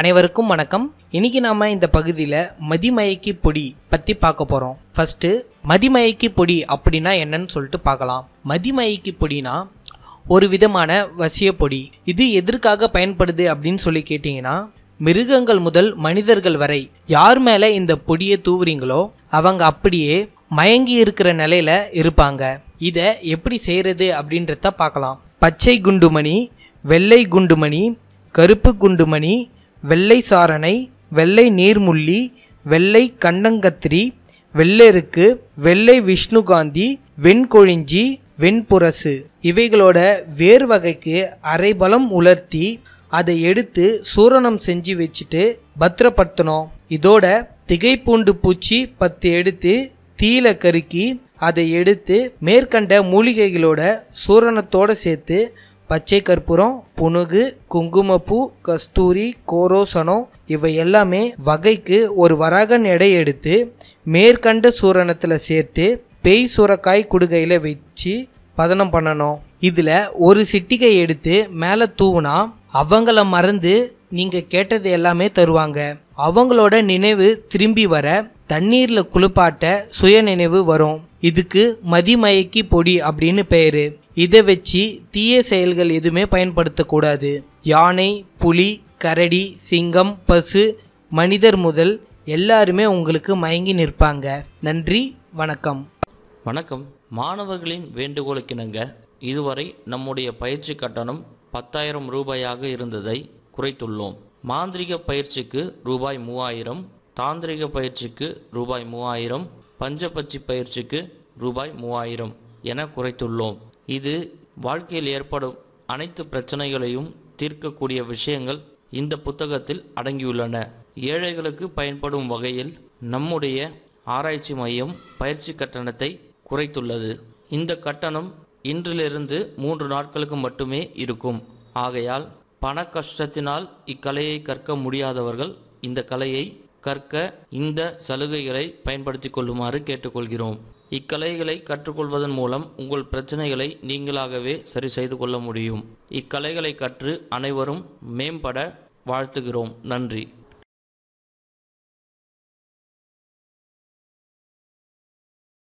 அனைவருக்கும் வணக்கம் இன்னைக்கு நாம இந்த பகுதியில் மதிமயக்கி பொடி பற்றி பார்க்க போகிறோம் ஃபஸ்ட்டு மதிமயக்கி பொடி அப்படின்னா என்னன்னு சொல்லிட்டு பார்க்கலாம் மதிமயக்கி பொடினா ஒரு விதமான வசிய பொடி இது எதற்காக பயன்படுது அப்படின்னு சொல்லி கேட்டிங்கன்னா மிருகங்கள் முதல் மனிதர்கள் வரை யார் மேலே இந்த பொடியை தூவுறீங்களோ அவங்க அப்படியே மயங்கி இருக்கிற நிலையில இருப்பாங்க இதை எப்படி செய்கிறது அப்படின்றத பார்க்கலாம் பச்சை குண்டுமணி வெள்ளை குண்டுமணி கருப்பு குண்டுமணி வெள்ளை சாரணை வெள்ளை நீர்முள்ளி வெள்ளை கண்டங்கத்திரி வெள்ளெருக்கு வெள்ளை விஷ்ணுகாந்தி வெண்கொழிஞ்சி வெண்புரசு இவைகளோட வேர் வகைக்கு அரைபலம் உலர்த்தி அதை எடுத்து சூரணம் செஞ்சு வச்சுட்டு பத்திரப்படுத்தணும் இதோட திகைப்பூண்டு பூச்சி பத்து எடுத்து தீல கருக்கி அதை எடுத்து மேற்கண்ட மூலிகைகளோட சூரணத்தோடு சேர்த்து பச்சை கற்பூரம் புனுகு குங்குமப்பூ கஸ்தூரி கோரோசனம் இவை எல்லாமே வகைக்கு ஒரு வராகன் எடை எடுத்து மேற்கண்ட சூரணத்தில் சேர்த்து பெய் சுரக்காய் குடுகையில் வச்சு பதனம் பண்ணணும் இதில் ஒரு சிட்டிகை எடுத்து மேலே தூவுனா அவங்கள மறந்து நீங்கள் கேட்டது எல்லாமே தருவாங்க அவங்களோட நினைவு திரும்பி வர தண்ணீரில் குளிப்பாட்ட சுய நினைவு வரும் இதுக்கு மதிமயக்கி பொடி அப்படின்னு பெயரு இதை வச்சு தீய செயல்கள் எதுவுமே பயன்படுத்தக்கூடாது யானை புலி கரடி சிங்கம் பசு மனிதர் முதல் எல்லாருமே உங்களுக்கு மயங்கி நிற்பாங்க நன்றி வணக்கம் வணக்கம் மாணவர்களின் வேண்டுகோளுக்கினங்க இதுவரை நம்முடைய பயிற்சி கட்டணம் பத்தாயிரம் ரூபாயாக இருந்ததை குறைத்துள்ளோம் மாந்திரிக பயிற்சிக்கு ரூபாய் மூவாயிரம் தாந்திரிக பயிற்சிக்கு ரூபாய் மூவாயிரம் பஞ்சபட்சி பயிற்சிக்கு ரூபாய் மூவாயிரம் என குறைத்துள்ளோம் இது வாழ்க்கையில் ஏற்படும் அனைத்து பிரச்சனைகளையும் தீர்க்கக்கூடிய விஷயங்கள் இந்த புத்தகத்தில் அடங்கியுள்ளன ஏழைகளுக்கு பயன்படும் வகையில் நம்முடைய ஆராய்ச்சி மையம் பயிற்சி கட்டணத்தை குறைத்துள்ளது இந்த கட்டணம் இன்றிலிருந்து மூன்று நாட்களுக்கு மட்டுமே இருக்கும் ஆகையால் பண கஷ்டத்தினால் இக்கலையை கற்க முடியாதவர்கள் இந்த கலையை கற்க இந்த சலுகைகளை பயன்படுத்தி கொள்ளுமாறு கேட்டுக்கொள்கிறோம் இக்கலைகளை கற்றுக்கொள்வதன் மூலம் உங்கள் பிரச்சனைகளை நீங்களாகவே சரி செய்து கொள்ள முடியும் இக்கலைகளை கற்று அனைவரும் மேம்பட வாழ்த்துகிறோம் நன்றி